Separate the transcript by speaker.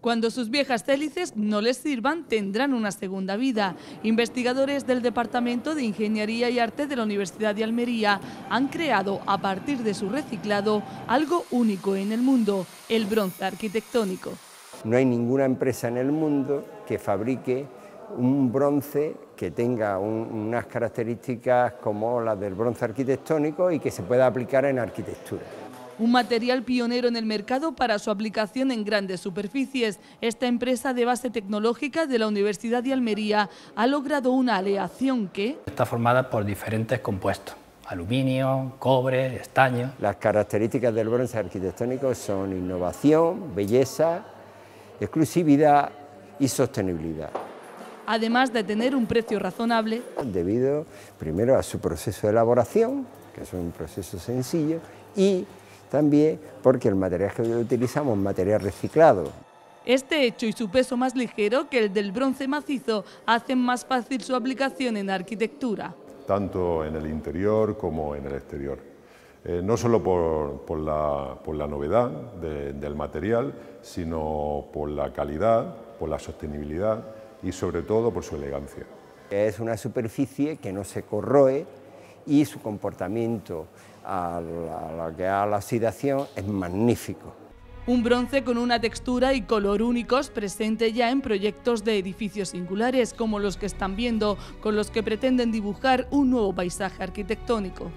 Speaker 1: Cuando sus viejas hélices no les sirvan, tendrán una segunda vida. Investigadores del Departamento de Ingeniería y Arte de la Universidad de Almería han creado, a partir de su reciclado, algo único en el mundo, el bronce arquitectónico.
Speaker 2: No hay ninguna empresa en el mundo que fabrique un bronce que tenga unas características como las del bronce arquitectónico y que se pueda aplicar en arquitectura
Speaker 1: un material pionero en el mercado para su aplicación en grandes superficies. Esta empresa de base tecnológica de la Universidad de Almería ha logrado una aleación que... Está formada por diferentes compuestos aluminio, cobre, estaño.
Speaker 2: Las características del bronce arquitectónico son innovación, belleza, exclusividad y sostenibilidad.
Speaker 1: Además de tener un precio razonable.
Speaker 2: Debido primero a su proceso de elaboración, que es un proceso sencillo, y también porque el material que utilizamos es material reciclado.
Speaker 1: Este hecho y su peso más ligero que el del bronce macizo hacen más fácil su aplicación en arquitectura.
Speaker 3: Tanto en el interior como en el exterior. Eh, no solo por, la, novedad del material, sino por la calidad, por la sostenibilidad y sobre todo por su
Speaker 2: elegancia. Es una superficie que no se corroe, y su comportamiento a la, oxidación es magnífico.
Speaker 1: Un bronce con una textura y color únicos presente ya en proyectos de edificios singulares como los que están viendo, con los que pretenden dibujar un nuevo paisaje arquitectónico.